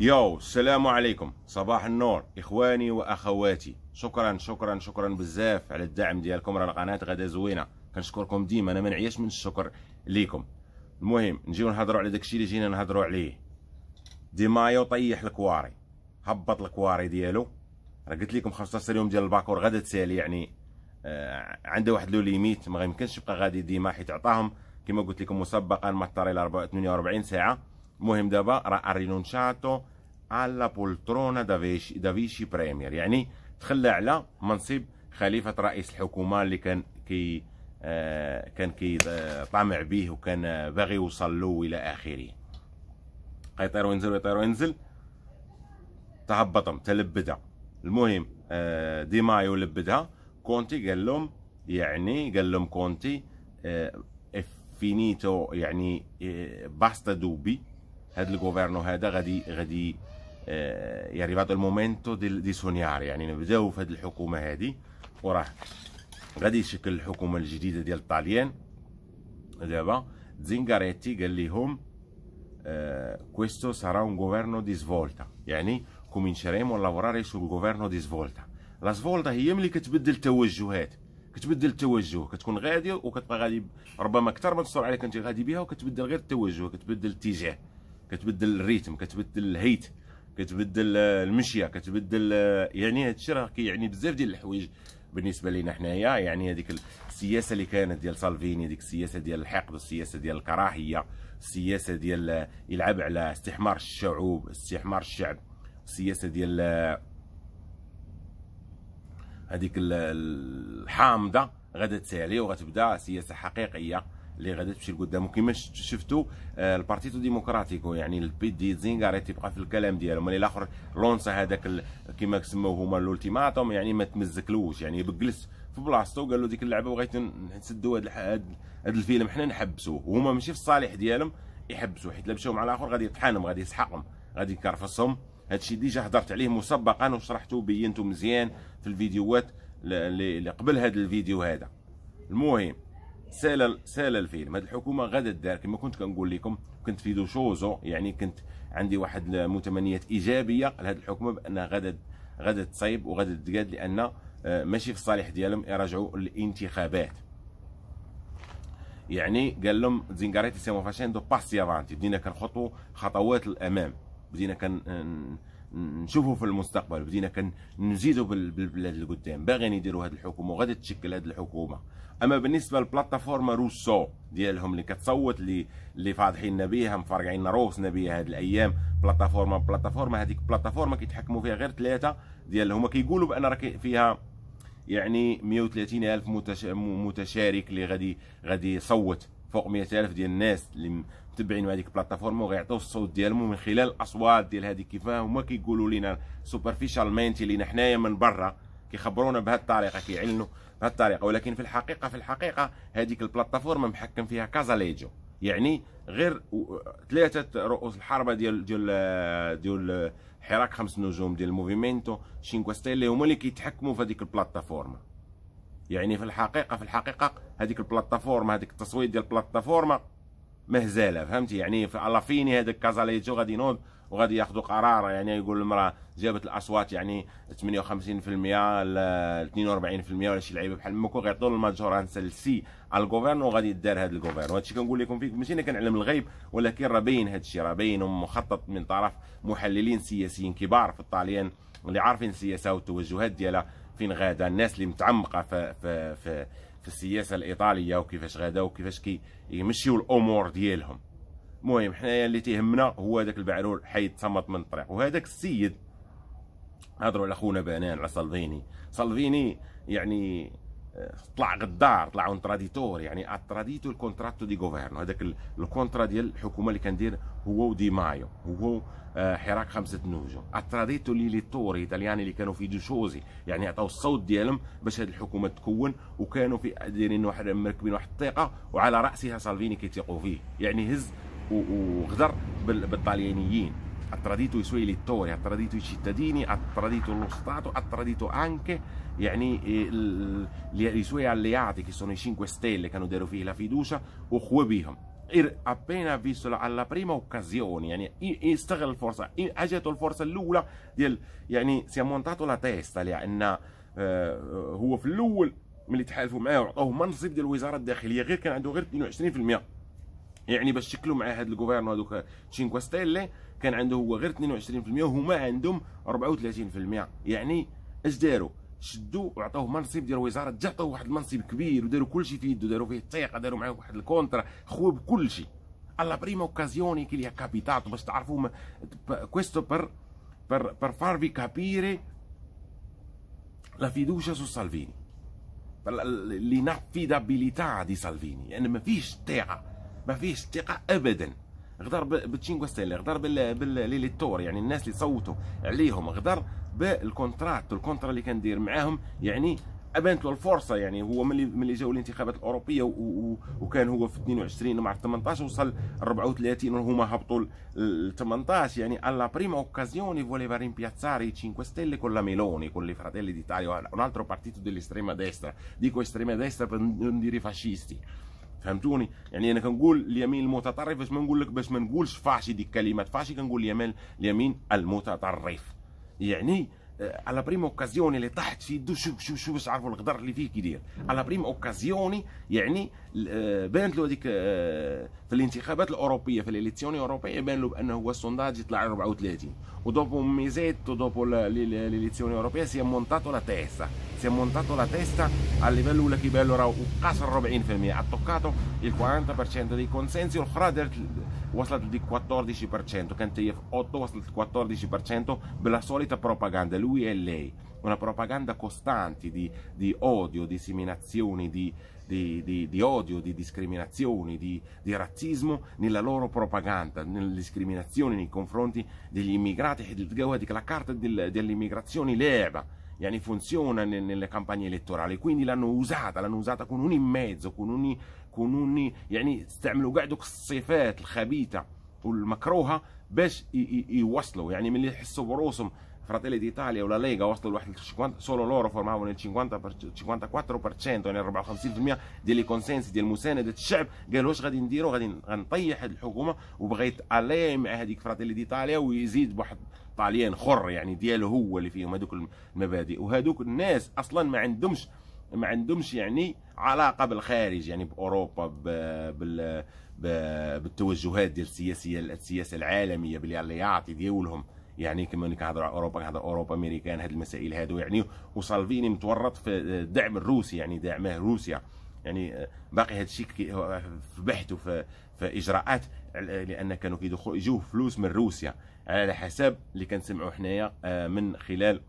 يو السلام عليكم صباح النور اخواني واخواتي شكرا شكرا شكرا بزاف على الدعم ديالكم راه القناه غدا زوينه كنشكركم ديما انا ما نعياش من الشكر ليكم المهم نجيو نهضروا على داكشي اللي جينا نهضروا عليه دي مايو طيح الكواري هبط الكواري ديالو راه قلت لكم 15 يوم ديال الباكور غدا تسالي يعني آه عنده واحد لو ليميت ما يمكنش يبقى غادي ديما حيت عطاهم كما قلت لكم مسبقا ما طاري 48 ساعه المهم دابا راه رينونشاتو على بولترونه دافيشي دافيشي بريمير يعني تخلى على منصب خليفه رئيس الحكومه اللي كان كي آه كان كي طامع به وكان باغي يوصل له الى اخره يطير وينزل ويطير وينزل تهبطم تلبدها المهم آه دي مايو لبدها كونتي قال لهم يعني قال لهم كونتي آه فينيتو يعني باستا دوبي هذا الجوفرنو هذا غادي غادي آه، يعني ريفاتو المومنتو ديال دي سونيار يعني نبداو في هذه الحكومه هذه وراه غادي يشكل الحكومه الجديده ديال الطاليان دابا زينغاريتي قال لهم آه، questo sarà un governo di svolta يعني cominceremo a lavorare sul governo di svolta لا سفولتا هي ملي كتبدل التوجهات كتبدل التوجه كتكون غادي وكتبقى غادي ربما اكثر ما السرعه عليك انت غادي بها وكتبدل غير التوجه كتبدل الاتجاه كتبدل الريتم كتبدل الهيت كتبدل المشيه كتبدل يعني هذا الشيء راه كيعني بزاف ديال الحوايج بالنسبه لينا حنايا يعني هذيك السياسه اللي كانت ديال سالفيني هذيك السياسه ديال الحقد السياسه ديال الكراهيه السياسه ديال يلعب على استحمار الشعوب استحمار الشعب السياسه ديال هذيك الحامضه غادا تسالي وغتبدا سياسه حقيقيه اللي غادي تمشي لقدام وكما شفتوا آه، البارتيتو ديموكراتيكو يعني البي دي زينغار تيبقى في الكلام ديالهم ملي الاخر لونسا هذاك كما سموه هما الالتيماتوم يعني ما تمزكلوش يعني بجلس في بلاصتو قال له ديك اللعبه بغيت نسدوا هذا الفيلم حنا نحبسوه وهما ماشي في الصالح ديالهم يحبسوا حيت لبشوا مع الاخر غادي يطحنهم غادي يسحقهم غادي يكرفصهم هادشي ديجا هضرت عليه مسبقا وشرحته وبينته مزيان في الفيديوهات اللي قبل هذا الفيديو هذا المهم سال سال الفيلم هذه الحكومه غدا دار كما كنت كنقول لكم كنت في دوشوزو يعني كنت عندي واحد المتمنيات ايجابيه لهذه الحكومه بانها غدا غدا تصيب وغدا تقاد لان آه، ماشي في الصالح ديالهم يراجعوا الانتخابات يعني قال لهم زينغاريتي سيمو فاشين دو باسيافانتي بدينا كنخطوا خطوات الامام بدينا كن آه، نشوفوا في المستقبل بدينا كنزيدوا بالبلاد اللي قدام باغيين يديروا هذه الحكومه وغادي تشكل هذه الحكومه اما بالنسبه للبلاتفورما روسو ديالهم اللي كتصوت اللي اللي فاضحين بها مفرقعين روسنا بها هذه الايام بلاتفورما بلاتفورما هذيك بلاتفورما كيتحكموا فيها غير ثلاثه ديال هما كيقولوا بان راه فيها يعني 130 الف متشارك اللي غادي غادي يصوت فوق 100000 ديال الناس اللي متبعين هذيك البلاتفورم وغيعطيو الصوت ديالهم من خلال الاصوات ديال هذيك كيفاه هما كيقولوا لنا سوبرفيشال مينتي لينا حنايا من برا كيخبرونا بهذه الطريقه كيعلنوا بهذه الطريقه ولكن في الحقيقه في الحقيقه هذيك البلاتفورم محكم فيها كازا ليجو يعني غير ثلاثه رؤوس الحربه ديال ديال ديال حراك خمس نجوم ديال موفيمينتو شينكوستيل اللي هما اللي كيتحكموا في هذيك البلاتفورم يعني في الحقيقه في الحقيقه هذيك البلاتفورم هذيك التصويت ديال البلاتفورم مهزله فهمتي يعني في على فيني هذاك كازاليتو غادي ينوض وغادي ياخذوا قرار يعني يقول المراه جابت الاصوات يعني 58% ل 42% ولا شي لعيبه بحال ما كون غيعطوا الماجورانسا سلسي على الغوفيرن وغادي يدار هذا الغوفرن وهادشي كنقول لكم فيه ماشي انا كنعلم الغيب ولكن راه باين هادشي راه باين ومخطط من طرف محللين سياسيين كبار في الطاليان اللي عارفين السياسه والتوجهات ديالها فين غادا الناس اللي متعمقه في في في, في السياسه الايطاليه وكيفاش غادا وكيفاش كي يمشيو الامور ديالهم المهم حنايا اللي تيهمنا هو هذاك البعلول حيد صمت من الطريق وهذاك السيد هضروا على خونا بنان على سالفيني سالفيني يعني طلع غدار طلع اون تراديتور يعني اتراديتو الكونتراتو دي غوفيرنو هذاك الكونترا ديال الحكومه اللي كان دير هو ودي مايو هو آه، حراك خمسه نوجو اتراديتو لي ليتور ايطالياني اللي كانوا في دو شوزي يعني عطاو الصوت ديالهم باش هذه الحكومه تكون وكانوا في دايرين واحد مركبين واحد الطيقه وعلى راسها سالفيني كيتيقوا فيه يعني هز وغدر بالطاليانيين ha tradito i suoi elettori, ha tradito i cittadini, ha tradito lo Stato, ha tradito anche yani, il, i suoi alleati che sono i 5 Stelle che hanno derofì la fiducia o Huebihom. appena ha visto alla prima occasione, in, in Forza, يعني, استغل الفرصة, اجته الفرصة الأولى ديال يعني سيمونتاتو لا تيستا لأن هو في الأول ملي تحالفوا معاه وعطوه منصب ديال الوزارة الداخلية غير كان عنده غير 22% يعني باش شكلوا مع هذا الجوفيرنو هذوك 5 ستيلي كان عنده هو غير 22% وهما عندهم 34% يعني اش داروا شدوا وعطوه منصب ديال وزاره جا عطوه واحد المنصب كبير وداروا كلشي في يدو داروا فيه الثقه داروا معاه واحد الكونترا خو بكلشي alla بريما occasione che gli è باش تعرفوا كويستو بر بر بر فارفي كابيري لا فيدوشا سو سالفيني Salvini l'inaffidabilità di يعني ما فيش ثقه ما فيش ثقه ابدا غدر بالتشينكو ستيل غدر بالليليتور يعني الناس اللي صوتوا عليهم غدر بالكونترات الكونترا اللي كندير معاهم يعني بانت له الفرصه يعني هو ملي ملي جاو الانتخابات الاوروبيه وكان هو في 22 مع 18 وصل 34 وهما هبطوا ل 18 يعني alla prima occasione voleva rimpiazzare i 5 Stelle con la Meloni, con i Fratelli d'Italia, un altro partito dell'estrema destra. Dico estrema destra per non dire fascisti. فهمتوني يعني انا كنقول اليمين المتطرف باش ما نقول لك باش ما نقولش فاشي ديك كلمات فاشي كنقول اليمين اليمين المتطرف يعني على بريم اوكازيوني اللي طاحت في يدو شوف شوف شوف باش عرفوا الغدر اللي فيه كيدير على بريم اوكازيوني يعني آه، بانت له هذيك آه، في الانتخابات الاوروبيه في الاليكسيون الاوروبيه يبان له بانه هو السونداج يطلع 34 dopo un mesetto dopo l'elezione europea si è montato la testa si è montato la testa a livello ولا كي بان له راه وقاص 40% ha toccato il 40% dei consensi والاخرى دارت وصلت ل 14% كانت هي في 8 وصلت ل 14% بلا solita propaganda lui e lei una propaganda costante di, di odio, disseminazioni, di, di, di, di, odio, di discriminazioni, di, di, razzismo nella loro propaganda, nelle discriminazioni nei confronti degli immigrati, che la carta delle immigrazioni leva, yani funziona nelle campagne elettorali, quindi l'hanno usata, l'hanno usata con un in mezzo, con un con un يعني sifat كاع khabita الصفات الخبيثه والمكروهه i يوصلوا يعني ملي يحسوا بروسهم Fratelli d'Italia o la Lega وصلوا لواحد 50 solo loro formavano il 50 per, 54% يعني 54% ديال لي كونسنس ديال مسانده الشعب قالوا واش غادي نديروا غادي نطيح هذه الحكومه وبغيت يتالي مع هذيك فراتيلي ديتاليا ويزيد بواحد طاليان خر يعني ديالو هو اللي فيهم هذوك المبادئ وهذوك الناس اصلا ما عندهمش ما عندهمش يعني علاقه بالخارج يعني باوروبا بال بالتوجهات ديال السياسيه السياسه العالميه باللي يعطي ديالهم يعني كما كنهضروا على اوروبا كنهضروا اوروبا امريكان هاد المسائل هادو يعني وسالفيني متورط في الدعم الروسي يعني دعمه روسيا يعني آه، باقي هذا الشيء في بحث وفي في اجراءات لان كانوا كيدخلوا يجوا فلوس من روسيا على حسب اللي كنسمعوا حنايا آه، من خلال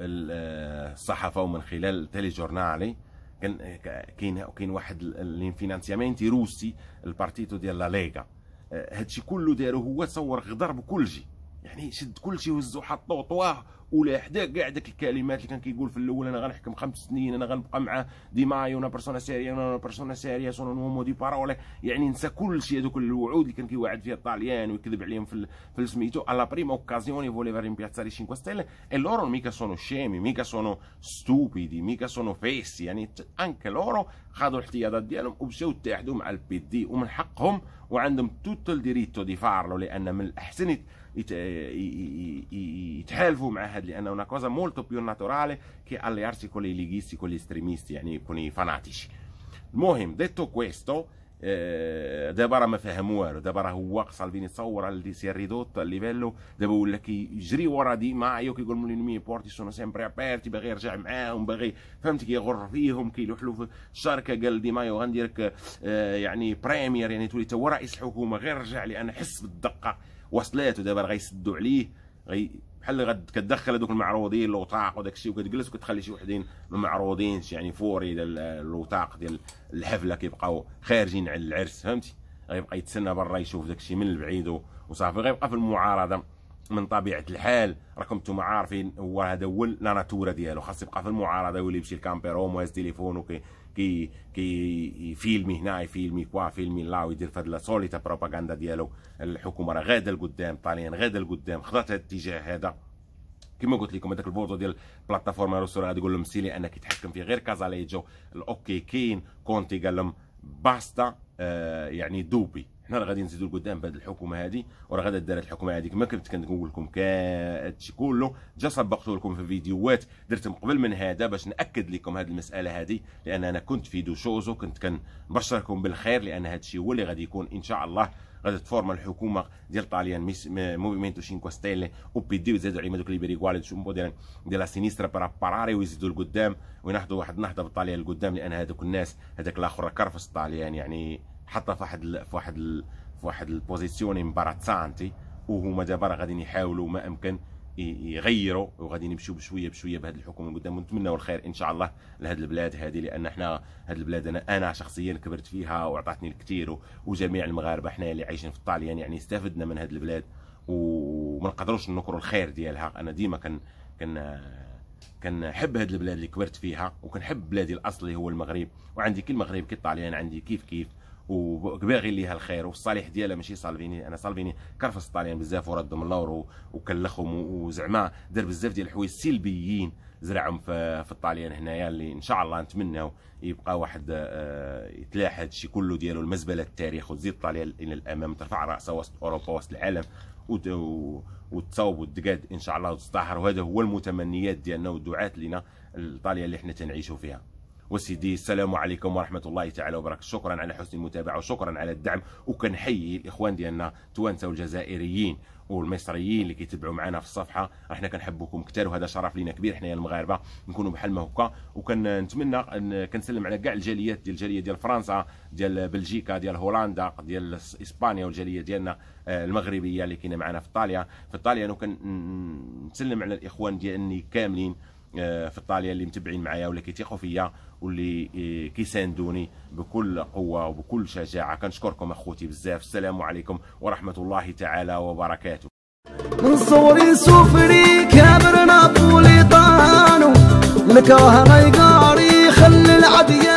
آه، الصحافه ومن خلال التيلي جورنالي كان كاين كاين واحد الانفينانسيامنت روسي البارتيتو ديال لا ليغا هادشي كله داره هو تصور غدر بكل شيء يعني شد كلشي وزو حطوه طواه ولا حدا كاع داك الكلمات اللي كان كيقول في الاول انا غنحكم خمس سنين انا غنبقى مع دي مايو انا بيرسونا سيري انا بيرسونا سيري سون نومو دي بارولا يعني نسى كلشي هذوك الوعود اللي كان كيوعد فيها الطاليان ويكذب عليهم في في سميتو alla prima occasione voleva rimpiazzare i 5 ستيل اي لورو ميكا سونو شيمي ميكا سونو ستوبيدي ميكا سونو فيس يعني انك لورو خدوا الاحتياطات ديالهم ومشاو اتحدوا مع البي دي ومن حقهم وعندهم توتو ديريتو دي فارلو لان من الاحسن يتحالفوا مع Headley è una cosa molto più naturale che allearsi con i lighisti, con gli estremisti, con i fanatici. المهم detto questo دابا راه ما فاهم والو دابا راه هو سالفيني تصور اللي سي ريدوت ليفيلو دابا ولا كيجري ورا ديما ايو كيقول لهم لينمي بورتي سونو سيمبري ابيرتي باغي يرجع معاهم باغي فهمت كيغر فيهم كيلوح له في الشركه قال ديما ايو غنديرك يعني بريمير يعني تولي تا هو رئيس الحكومه غير رجع لان حس بالدقه وصلاتو دابا راه غيسدوا عليه غي بحال غد كتدخل هذوك المعروضين الوثائق وداك الشيء وكتجلس وكتخلي شي وحدين ما معروضينش يعني فوري ديال الوثائق ديال الحفله كيبقاو خارجين على العرس فهمتي غيبقى يتسنى برا يشوف داك الشيء من البعيد وصافي غيبقى في المعارضه من طبيعه الحال راكم انتم عارفين هو هذا هو لا ناتورا ديالو خاص يبقى في المعارضه ويولي يمشي لكامبيروم وهز تليفون وكي che, che i هنا فيلم كوا فيلمي لا ويدير في لا سوليتا بروباغندا ديالو الحكومه راه غاده لقدام طاليان غاده لقدام خضات هاد الاتجاه هذا كما قلت لكم هذاك الفوضو ديال بلاتفورم روسو راه يقول لهم سيلي انك يتحكم فيه غير كازاليجو الاوكي كاين كونتي قال لهم باستا آه يعني دوبي حنا راه غادي نزيدوا لقدام بهاد الحكومه هادي وراه غادا دارت الحكومه هادي كما كنت كنقول لكم هادشي كله جا سبقتو لكم في فيديوهات درتهم قبل من هذا باش ناكد لكم هذه المساله هادي لان انا كنت في دوشوزو كنت كنبشركم بالخير لان هادشي هو اللي غادي يكون ان شاء الله غادي تفورم الحكومه ديال طاليان موفيمينتو شينكو ستيلي او بي دي وزادوا عليهم هذوك ليبيريغوال تشومبو ديال ديال سينيسترا براباراري ويزيدوا لقدام وينهضوا واحد النهضه بالطاليان لقدام لان هذوك الناس هذاك الاخر كرفس الطاليان يعني حطها في واحد في واحد في واحد البوزيسيون امباراتسانتي وهما دابا راه غاديين يحاولوا ما امكن يغيروا وغاديين يمشيو بشويه بشويه بهذه الحكومه قدام ونتمنوا الخير ان شاء الله لهذه البلاد هذه لان احنا هذه البلاد انا انا شخصيا كبرت فيها وعطاتني الكثير وجميع المغاربه حنايا اللي عايشين في الطاليان يعني استفدنا من هذه البلاد وما نقدروش ننكروا الخير ديالها انا ديما كان كان كنحب هذه البلاد اللي كبرت فيها وكنحب بلادي الاصلي هو المغرب وعندي كل المغرب كي الطاليان عندي كيف كيف وباغي ليها الخير والصالح ديالها ماشي سالفيني انا سالفيني كرفس الطاليان بزاف وردهم اللور وكلخهم وزعما دار بزاف ديال الحوايج سلبيين زرعهم في, في الطاليان هنايا اللي ان شاء الله نتمناو يبقى واحد آه، يتلاحى شي كله ديالو المزبله التاريخ وتزيد الطاليان الى الامام ترفع راسها وسط اوروبا وسط العالم وتصاوب وتقاد ان شاء الله وتزدهر وهذا هو المتمنيات ديالنا والدعاة لنا الطاليان اللي حنا تنعيشوا فيها وسيدي السلام عليكم ورحمه الله تعالى وبركاته شكرا على حسن المتابعه وشكرا على الدعم وكنحيي الاخوان ديالنا التوانسه والجزائريين والمصريين اللي كيتبعوا معنا في الصفحه احنا كنحبوكم كثار وهذا شرف لينا كبير حنايا المغاربه نكونوا بحال ما هكا وكنتمنى كنسلم على كاع الجاليات ديال الجاليه ديال فرنسا ديال بلجيكا ديال هولندا ديال اسبانيا والجاليه ديالنا آه، المغربيه اللي كاينه معنا في ايطاليا في ايطاليا وكنسلم على الاخوان ديالي كاملين آه، في ايطاليا اللي متبعين معايا ولا كيتيقوا فيا واللي آه، كيساندوني بكل قوه وبكل شجاعه كنشكركم اخوتي بزاف السلام عليكم ورحمه الله تعالى وبركاته من صوري سفري كابر نابوليطانو الكره ما يقاري خلي العدي